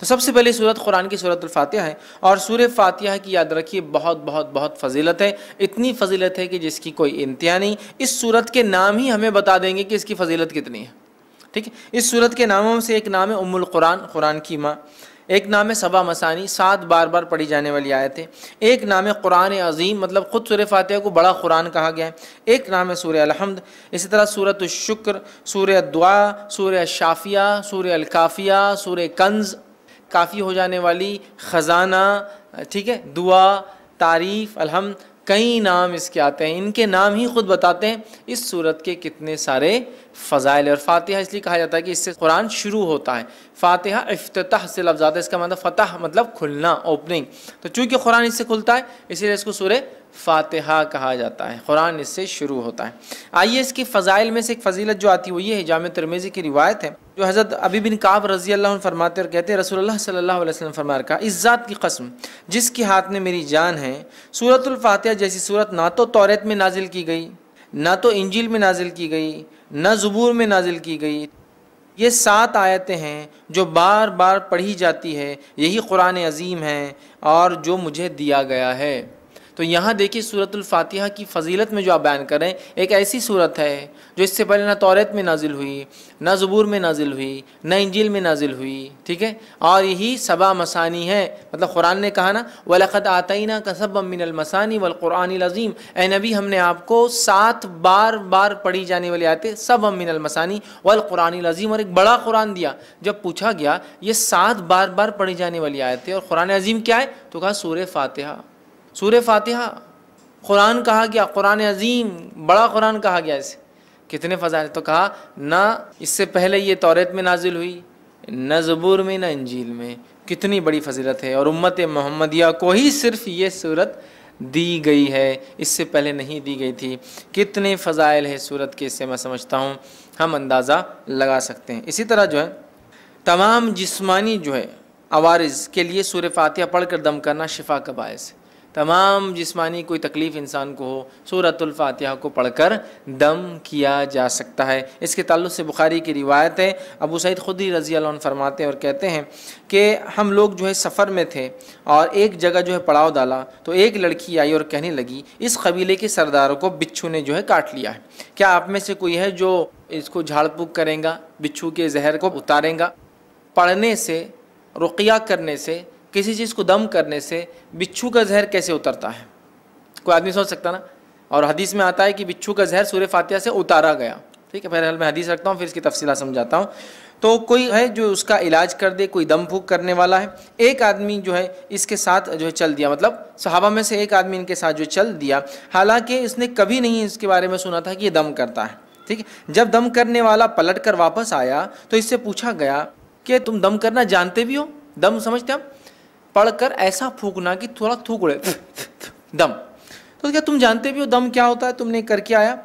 तो सबसे पहले सूरत कुरान की सूरत फ़ातह है और सूर्य फातिया की याद रखिए बहुत बहुत बहुत फजीलत है इतनी फजीलत है कि जिसकी कोई इंतहा नहीं इस सूरत के नाम ही हमें बता देंगे कि इसकी फजीलत कितनी है ठीक है इस सूरत के नामों से एक नाम है उमुल कुरान कुरान की माँ एक नाम है सबा मसानी सात बार बार पढ़ी जाने वाली आयतें एक नाम है कुरान अजीम मतलब ख़ुद सूर्य फातह को बड़ा कुरान कहा गया है एक नाम है सूर्य अलहमद इसी तरह सूरत शुक्र सूर्य दुआ सूर्य शाफिया सूर्य अलकाफ़िया सूर्य कंज़ काफ़ी हो जाने वाली ख़जाना ठीक है दुआ तारीफ़ अलहम कई नाम इसके आते हैं इनके नाम ही खुद बताते हैं इस सूरत के कितने सारे फ़ज़ाइल और फातिहा इसलिए कहा जाता है कि इससे कुरान शुरू होता है फातिहा अफ्ताह से लफ्ज़ आता है इसका मतलब फ़तह मतलब खुलना ओपनिंग तो चूँकि कुरान इससे खुलता है इसीलिए इसको सूर्य फातिहा कहा जाता है कुरान इससे शुरू होता है आइए इसकी फ़ज़ाइल में से एक फजीलत जो आती हुई है जाम तरमेज़ी की रिवायत है जो हज़रत अभी बिन काब रजी अल्लाह फरमाते और कहते हैं रसोल्ला सल्ला वसलम फरमार का इस ज़ात की कसम जिसके हाथ में मेरी जान है सूरतुल्फ़ातिहा जैसी सूरत ना तो तौरत में नाजिल की गई ना तो इंजिल में नाजिल की गई ना ज़बूर में नाजिल की गई ये सात आयतें हैं जो बार बार पढ़ी जाती है यही कुरान अज़ीम है और जो मुझे दिया गया है तो यहाँ देखिए सूरतुल फातिहा की फजीलत में जो आप बयान करें एक ऐसी सूरत है जो इससे पहले ना तौरत में नाजिल हुई ना ज़बूर में नाजिल हुई ना इंजिल में नाजिल हुई ठीक है और यही सबा मसानी है मतलब कुरान ने कहा ना वलखत आतना कसब मिनलमसानी वलक़ुरान लजीम ए नबी हमने आपको सात बार बार पढ़ी जाने वाली आते सब मिनलमसानी वलक़ुरान लजीम और एक बड़ा कुरान दिया जब पूछा गया ये सात बार बार पढ़ी जाने वाली आयतें और कुरान अज़ीम क्या है तो कहा सूर फातिहा सूर्य फातिहा कुरान कहा गया कुरान अजीम बड़ा कुरान कहा गया इसे कितने फ़जाइल तो कहा ना इससे पहले ये तौरत में नाजिल हुई न ज़बूर में न इंजील में कितनी बड़ी फजीलत है और उम्मत मोहम्मदिया को ही सिर्फ ये सूरत दी गई है इससे पहले नहीं दी गई थी कितने फ़जाइल है सूरत के इससे मैं समझता हूँ हम अंदाज़ा लगा सकते हैं इसी तरह जो है तमाम जिस्मानी जो है आवारज़ के लिए सूर्य फातिहा पढ़ कर दम करना शिफा का बायस है तमाम जिस्मानी कोई तकलीफ़ इंसान को हो सूरतुल्फ़ातिहा को पढ़कर दम किया जा सकता है इसके ताल्लुक से बुखारी की रिवायत है अबू सईद खुद ही रज़ी फरमाते हैं और कहते हैं कि हम लोग जो है सफ़र में थे और एक जगह जो है पड़ाव डाला तो एक लड़की आई और कहने लगी इस कबीले के सरदारों को बिच्छू ने जो है काट लिया है क्या आप में से कोई है जो इसको झाड़ फूक करेंगा बिच्छू के जहर को उतारेंगा पढ़ने से रुकिया करने से किसी चीज़ को दम करने से बिच्छू का जहर कैसे उतरता है कोई आदमी सोच सकता ना और हदीस में आता है कि बिच्छू का जहर सूर्य फातिया से उतारा गया ठीक है बहरहाल मैं हदीस रखता हूँ फिर इसकी तफसीला समझाता हूँ तो कोई है जो उसका इलाज कर दे कोई दम फूक करने वाला है एक आदमी जो है इसके साथ जो है चल दिया मतलब सहाबा में से एक आदमी इनके साथ जो चल दिया हालांकि इसने कभी नहीं इसके बारे में सुना था कि ये दम करता है ठीक है जब दम करने वाला पलट कर वापस आया तो इससे पूछा गया कि तुम दम करना जानते भी हो दम समझते हम पढ़कर ऐसा फूकना कि थोड़ा थूक उड़े दम तो क्या तुम जानते भी हो दम क्या होता है तुमने करके आया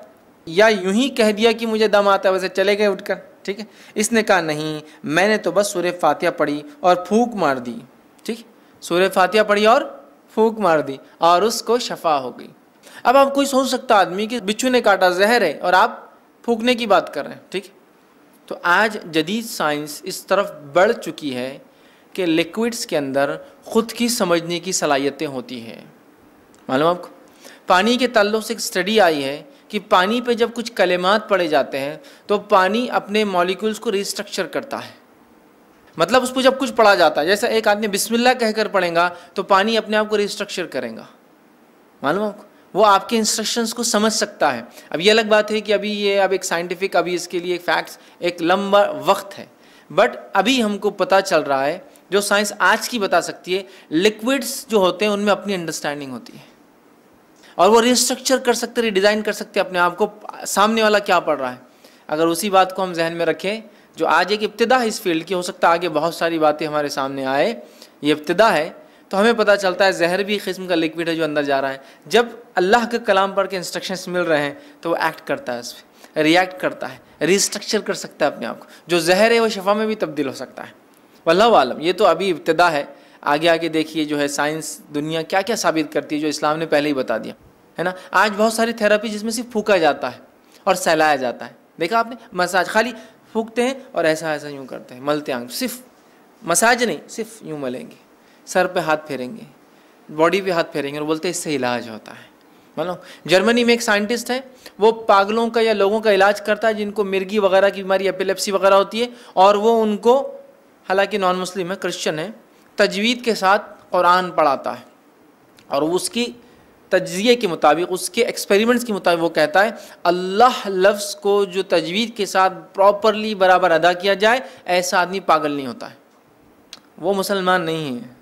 या यूं ही कह दिया कि मुझे दम आता है वैसे चले गए उठकर ठीक है इसने कहा नहीं मैंने तो बस सूर्य फातिया पढ़ी और फूक मार दी ठीक सूर्य फातिया पढ़ी और फूक मार दी और उसको शफा हो गई अब आप कोई सोच सकता आदमी कि बिच्छू ने काटा जहर है और आप फूकने की बात कर रहे हैं ठीक तो आज जदीद साइंस इस तरफ बढ़ चुकी है के लिक्विड्स के अंदर ख़ुद की समझने की सलाहियतें होती हैं मालूम आपको पानी के तल्लु से एक स्टडी आई है कि पानी पे जब कुछ कलेमात पड़े जाते हैं तो पानी अपने मॉलिक्यूल्स को रिस्ट्रक्चर करता है मतलब उस पर जब कुछ पढ़ा जाता है जैसा एक आदमी बिस्मिल्लाह कहकर पढ़ेगा तो पानी अपने आप को रिस्ट्रक्चर करेगा मालूम आपको वो आपके इंस्ट्रक्शंस को समझ सकता है अब ये अलग बात है कि अभी ये अब एक साइंटिफिक अभी इसके लिए फैक्ट्स एक लंबा वक्त है बट अभी हमको पता चल रहा है जो साइंस आज की बता सकती है लिक्विड्स जो होते हैं उनमें अपनी अंडरस्टैंडिंग होती है और वो रिस्ट्रक्चर कर सकते रिडिज़ाइन कर सकते अपने आप को सामने वाला क्या पढ़ रहा है अगर उसी बात को हम जहन में रखें जो आज एक इब्तदा है इस फील्ड की हो सकता है आगे बहुत सारी बातें हमारे सामने आए ये इब्तदा है तो हमें पता चलता है जहर भी किस्म का लिक्विड है जो अंदर जा रहा है जब अल्लाह के कलाम पढ़ के इंस्ट्रक्शंस मिल रहे हैं तो वो एक्ट करता है उस पर रिएक्ट करता है रिस्ट्रक्चर कर सकता है अपने आप को जो जहर है वो शफा में भी तब्दील हो सकता है वल्लभ आलम ये तो अभी इब्तदा है आगे आगे देखिए जो है साइंस दुनिया क्या क्या साबित करती है जो इस्लाम ने पहले ही बता दिया है ना आज बहुत सारी थेरेपी जिसमें सिर्फ फूका जाता है और सहलाया जाता है देखा आपने मसाज खाली फूकते हैं और ऐसा ऐसा यूँ करते हैं मलते आंग सिर्फ मसाज नहीं सिर्फ यूँ मलेंगे सर पे हाथ फेरेंगे बॉडी पे हाथ फेरेंगे और बोलते हैं इससे इलाज होता है मानो जर्मनी में एक साइंटिस्ट है वो पागलों का या लोगों का इलाज करता है जिनको मिर्गी वगैरह की बीमारी एपिलेप्सी वगैरह होती है और वो उनको हालांकि नॉन मुस्लिम है क्रिश्चन है तजवीद के साथ कुरान पढ़ाता है और उसकी तजिए के मुताबिक उसके एक्सपेरिमेंट्स के मुताबिक वो कहता है अल्लाह लफ्ज़ को जो तजवीद के साथ प्रॉपरली बराबर अदा किया जाए ऐसा आदमी पागल नहीं होता है वो मुसलमान नहीं है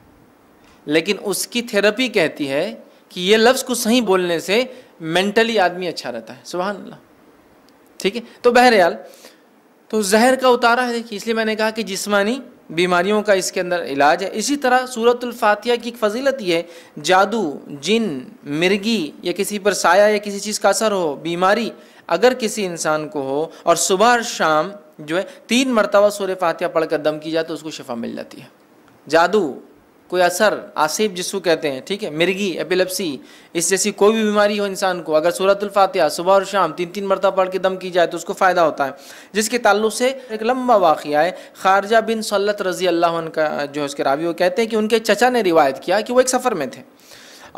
लेकिन उसकी थेरेपी कहती है कि ये लफ्ज़ को सही बोलने से मेंटली आदमी अच्छा रहता है सुबह अल्लाह ठीक है तो बहरहाल तो जहर का उतारा है देखिए इसलिए मैंने कहा कि जिस्मानी बीमारियों का इसके अंदर इलाज है इसी तरह सूरतुल्फातिहा की एक फजीलत ये है जादू जिन मिर्गी या किसी पर साया या किसी चीज़ का असर हो बीमारी अगर किसी इंसान को हो और सुबह और शाम जो है तीन मरतबा सूर्य फातिया पढ़कर दम की जाए तो उसको शफा मिल जाती है जादू कोई असर आसिफ जिसको कहते हैं ठीक है मिर्गी एपिलेप्सी इस जैसी कोई भी बीमारी हो इंसान को अगर सूरतुल्फातिहा सुबह और शाम तीन तीन मरतब पढ़ के दम की जाए तो उसको फ़ायदा होता है जिसके ताल्लुक से एक लंबा वाक़ है खारजा बिन सल्लत रज़ी अल्लाह का जो उसके रावी वो कहते हैं कि उनके चचा ने रिवायत किया कि वो एक सफ़र में थे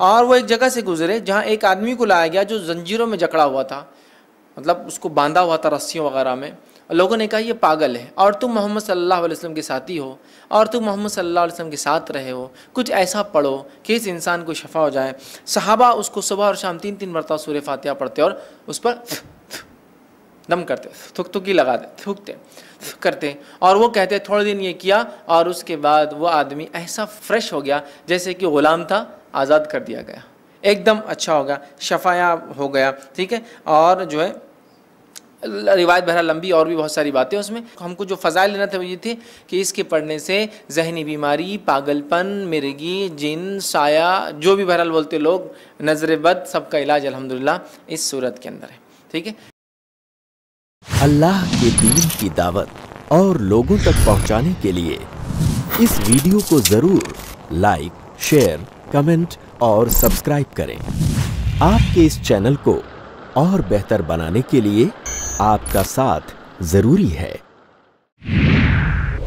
और वो एक जगह से गुजरे जहाँ एक आदमी को लाया गया जो जंजीरों में जकड़ा हुआ था मतलब उसको बांधा हुआ था रस्सियों वगैरह में लोगों ने कहा ये पागल है और तुम मोहम्मद सल्लल्लाहु अलैहि वसल्लम के साथी हो और तुम मोहम्मद सल्लल्लाहु अलैहि वसल्लम के साथ रहे हो कुछ ऐसा पढ़ो कि इस इंसान को शफा हो जाए सहाबा उसको सुबह और शाम तीन तीन मरतबा सूर्य फातिहा पढ़ते और उस पर दम करते थुकथुकी लगाते थूकते करते और वो कहते थोड़े दिन ये किया और उसके बाद वो आदमी ऐसा फ्रेश हो गया जैसे कि ग़ुलाम था आज़ाद कर दिया गया एकदम अच्छा हो गया शफाया हो गया ठीक है और जो है रिवायत बहरा लंबी और भी बहुत सारी बातें उसमें हमको जो फज़ाइल लेना था ये थे कि इसके पढ़ने से जहनी बीमारी पागलपन मिर्गी जिन साया जो भी बहरहाल बोलते लोग नज़र बद सबका इलाज अलहमदिल्ला इस सूरत के अंदर है ठीक है अल्लाह के दीन की दावत और लोगों तक पहुंचाने के लिए इस वीडियो को ज़रूर लाइक शेयर कमेंट और सब्सक्राइब करें आपके इस चैनल को और बेहतर बनाने के लिए आपका साथ जरूरी है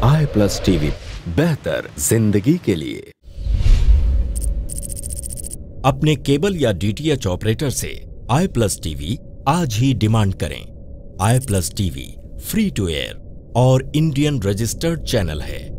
आई प्लस टीवी बेहतर जिंदगी के लिए अपने केबल या डीटीएच ऑपरेटर से आई प्लस टीवी आज ही डिमांड करें I plus TV free to air और इंडियन रजिस्टर्ड चैनल है